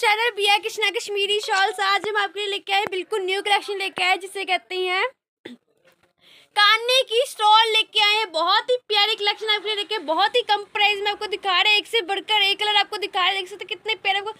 channel है Krishna Kashmiri shawls आज हम आपके लिए लेके आए बिल्कुल न्यू कलेक्शन लेके आए जिसे कहते हैं कान्ने की स्टॉल लेके आए हैं बहुत ही प्यारे कलेक्शन आपके लिए लेके बहुत ही कम प्राइस में आपको दिखा रहे हैं एक से बढ़कर एक कलर आपको दिखा रहे हैं देख सकते कितने प्यारे आपको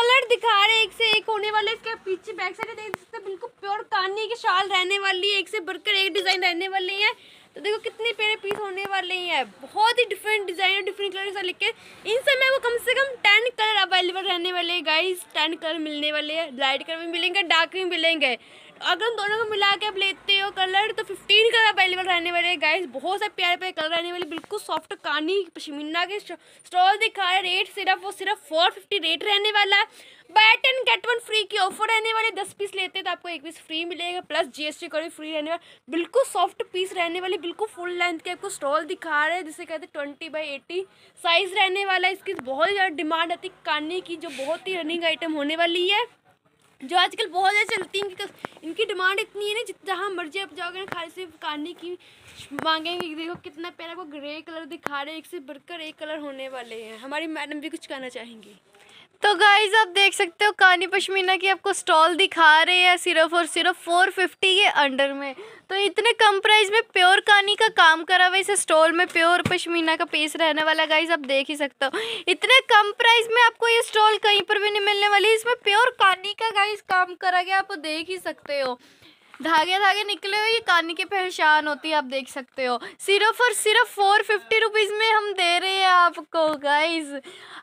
कलर दिखा रहे हैं एक से एक होने वाले इसके पीछे बैक साइड देख सकते बिल्कुल प्योर कान्ने की शॉल रहने वाली है एक से बढ़कर एक डिज़ाइन रहने वाली है तो देखो कितने पेड़े पीस होने वाले हैं बहुत ही डिफरेंट डिज़ाइन और डिफरेंट कलर लिख के इन सब में वो कम से कम टेन कलर अवेलेबल रहने वाले हैं गाइस टेन कलर मिलने वाले हैं लाइट कलर भी मिलेंगे डार्क भी मिलेंगे अगर हम दोनों को मिला के आप लेते हो कलर तो फिफ्टीन कलर अवेलेबल रहने वाले हैं गाइस बहुत सारे प्यारे प्यारे कलर रहने वाले बिल्कुल सॉफ्ट कानी पश्मीना के स्टॉल दिखा रहे रेट सिर्फ और सिर्फ फोर फिफ्टी रेट रहने वाला है buy ten and get one free की ऑफर रहने वाले दस पीस लेते हैं तो आपको एक पीस फ्री मिलेगा प्लस जीएसटी कर फ्री रहने वाला बिल्कुल सॉफ्ट पीस रहने वाली बिल्कुल फुल लेंथ के आपको स्टॉल दिखा रहे हैं जिसे कहते हैं ट्वेंटी बाई एटी साइज रहने वाला है इसकी बहुत ही ज़्यादा डिमांड आती है की जो बहुत ही रनिंग आइटम होने वाली है जो आजकल बहुत ज़्यादा चलती है इनकी तो- इनकी डिमांड इतनी है ना जहाँ मर्जी आप जाओगे ना खाली सिर्फ कहने की मांगेंगे देखो कितना प्यारा को ग्रे कलर दिखा रहे हैं एक से बढ़कर एक कलर होने वाले हैं हमारी मैडम भी कुछ कहना चाहेंगी तो गाइज आप देख सकते हो कानी पश्मीना की आपको स्टॉल दिखा रहे हैं सिर्फ और सिर्फ फोर फिफ्टी के अंडर में तो इतने कम प्राइस में प्योर कानी का काम करा हुआ इस स्टॉल में प्योर पश्मीना का पीस रहने वाला गाइज आप देख ही सकते हो इतने कम प्राइस में आपको ये स्टॉल कहीं पर भी नहीं मिलने वाली इसमें प्योर कानी का गाइज काम करा गया आप देख ही सकते हो धागे धागे निकले हुए ये कान की पहचान होती है आप देख सकते हो सिर्फ और सिर्फ फोर फिफ्टी रुपीज़ में हम दे रहे हैं आपको गाइज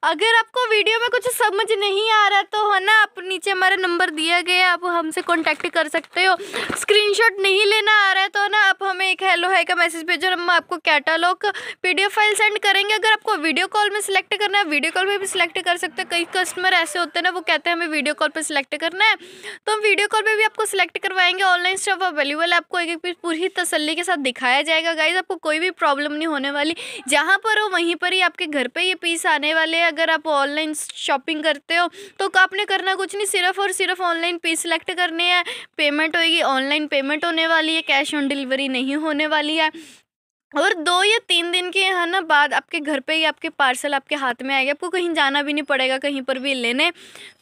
अगर आपको वीडियो में कुछ समझ नहीं आ रहा तो है ना आप नीचे हमारा नंबर दिया गया आप हमसे कॉन्टैक्ट कर सकते हो स्क्रीनशॉट नहीं लेना आ रहा है तो है ना आप हमें एक हेलो है का मैसेज भेजो हम आपको कैटालॉग पी फाइल सेंड करेंगे अगर आपको वीडियो कॉल में सिलेक्ट करना है वीडियो कॉल में भी सिलेक्ट कर सकते हो कई कस्टमर ऐसे होते हैं ना वो कहते हैं हमें वीडियो कॉल पर सिलेक्ट करना है तो हम वीडियो कॉल पर भी आपको सिलेक्ट करवाएंगे ऑल ऑनलाइन स्टफ अवेलेबल है आपको एक एक पीस पूरी तसल्ली के साथ दिखाया जाएगा गाइज आपको कोई भी प्रॉब्लम नहीं होने वाली जहाँ पर हो वहीं पर ही आपके घर पर ये पीस आने वाले हैं अगर आप ऑनलाइन शॉपिंग करते हो तो आपने करना कुछ नहीं सिर्फ और सिर्फ ऑनलाइन पीस सेलेक्ट करने हैं पेमेंट होगी ऑनलाइन पेमेंट होने वाली है कैश ऑन डिलीवरी नहीं होने वाली है और दो या तीन दिन के है ना बाद आपके घर पे ही आपके पार्सल आपके हाथ में आएगा आपको कहीं जाना भी नहीं पड़ेगा कहीं पर भी लेने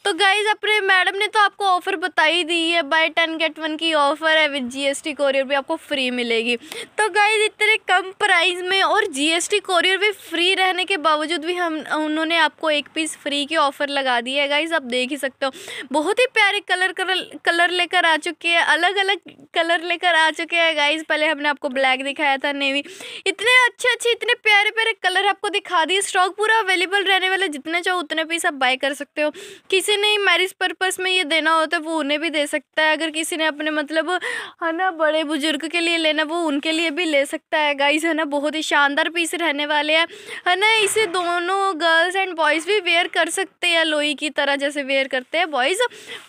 तो गाइज अपने मैडम ने तो आपको ऑफ़र बता ही दी है बाय टेन गेट वन की ऑफ़र है विद जीएसटी कोरियर भी आपको फ्री मिलेगी तो गाइज इतने कम प्राइस में और जीएसटी कोरियर भी फ्री रहने के बावजूद भी हम उन्होंने आपको एक पीस फ्री की ऑफ़र लगा दी है गाइज आप देख ही सकते हो बहुत ही प्यारे कलर कलर कलर लेकर आ चुके हैं अलग अलग कलर लेकर आ चुके हैं गाइज पहले हमने आपको ब्लैक दिखाया था नेवी इतने अच्छे अच्छे इतने प्यारे प्यारे कलर आपको दिखा दिए स्टॉक पूरा अवेलेबल रहने वाला जितने चाहो उतने पीस आप बाय कर सकते हो किसी ने मैरिज पर्पस में ये देना होता तो है वो उन्हें भी दे सकता है अगर किसी ने अपने मतलब है ना बड़े बुजुर्ग के लिए लेना वो उनके लिए भी ले सकता है गाइज है ना बहुत ही शानदार पीस रहने वाले हैं है ना इसे दोनों गर्ल्स एंड बॉयज़ भी वेयर कर सकते हैं लोई की तरह जैसे वेयर करते हैं बॉयज़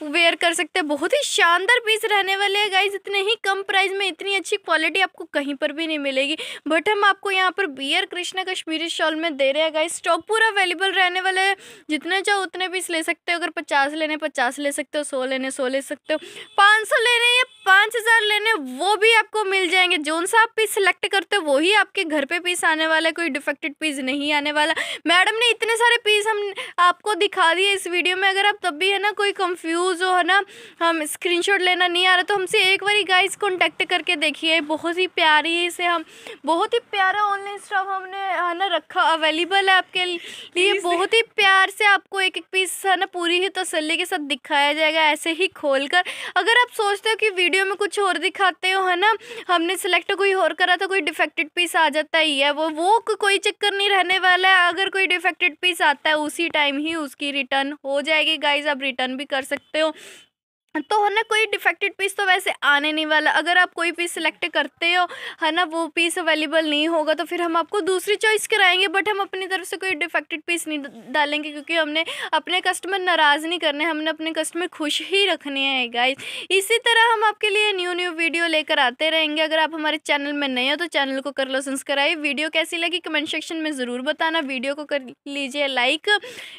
वेयर कर सकते हैं बहुत ही शानदार पीस रहने वाले हैं गाइज इतने ही कम प्राइस में इतनी अच्छी क्वालिटी आपको कहीं पर भी नहीं मिलेगी बट हम आपको यहाँ पर बियर कृष्णा कश्मीरी शॉल में दे रहे हैं गाइस स्टॉक पूरा अवेलेबल रहने वाला है जितने चाहो उतने पीस ले सकते हो अगर पचास लेने पचास ले सकते हो सौ लेने सौ ले सकते हो पाँच सौ लेने या पाँच हज़ार लेने वो भी आपको मिल जाएंगे जोन सा आप पीस सिलेक्ट करते हो वही आपके घर पे पीस आने वाला है कोई डिफेक्टेड पीस नहीं आने वाला मैडम ने इतने सारे पीस हम आपको दिखा दिए इस वीडियो में अगर आप तब भी है ना कोई कंफ्यूज हो है ना हम स्क्रीनशॉट लेना नहीं आ रहा तो हमसे एक बार गाइस कॉन्टैक्ट करके देखिए बहुत ही प्यारी से हम बहुत ही प्यारा ऑनलाइन स्टॉक हमने है ना रखा अवेलेबल है आपके लिए बहुत ही प्यार से आपको एक एक पीस है ना पूरी ही तसल्ली के साथ दिखाया जाएगा ऐसे ही खोल कर अगर आप सोचते हो कि वीडियो में कुछ और दिखाते हो है ना हमने सेलेक्ट तो कोई और करा तो कोई डिफेक्टेड पीस आ जाता ही है वो वो कोई चक्कर नहीं रहने वाला है अगर कोई डिफेक्टेड पीस आता है उसी टाइम ही उसकी रिटर्न हो जाएगी गाइज आप रिटर्न भी कर सकते हो तो है ना कोई डिफेक्टेड पीस तो वैसे आने नहीं वाला अगर आप कोई पीस सेलेक्ट करते हो है ना वो पीस अवेलेबल नहीं होगा तो फिर हम आपको दूसरी चॉइस कराएंगे बट हम अपनी तरफ से कोई डिफेक्टेड पीस नहीं डालेंगे क्योंकि हमने अपने कस्टमर नाराज़ नहीं करने हमने अपने कस्टमर खुश ही रखने हैं गाइस इसी तरह हम आपके लिए न्यू न्यू वीडियो लेकर आते रहेंगे अगर आप हमारे चैनल में नए हो तो चैनल को कर लो सब्सक्राइब वीडियो कैसी लगी कमेंट सेक्शन में ज़रूर बताना वीडियो को कर लीजिए लाइक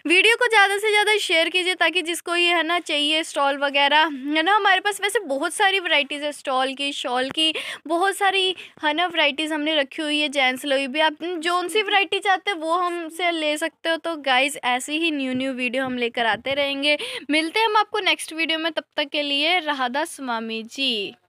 वीडियो को ज़्यादा से ज़्यादा शेयर कीजिए ताकि जिसको ये है ना चाहिए स्टॉल वगैरह है ना हमारे पास वैसे बहुत सारी वराइटीज़ है स्टॉल की शॉल की बहुत सारी है ना वराइटीज़ हमने रखी हुई है जेंट्स लोई भी आप जौन सी वराइटी चाहते हैं वो हमसे ले सकते हो तो गाइज ऐसी ही न्यू न्यू वीडियो हम लेकर आते रहेंगे मिलते हैं हम आपको नेक्स्ट वीडियो में तब तक के लिए राधा स्वामी जी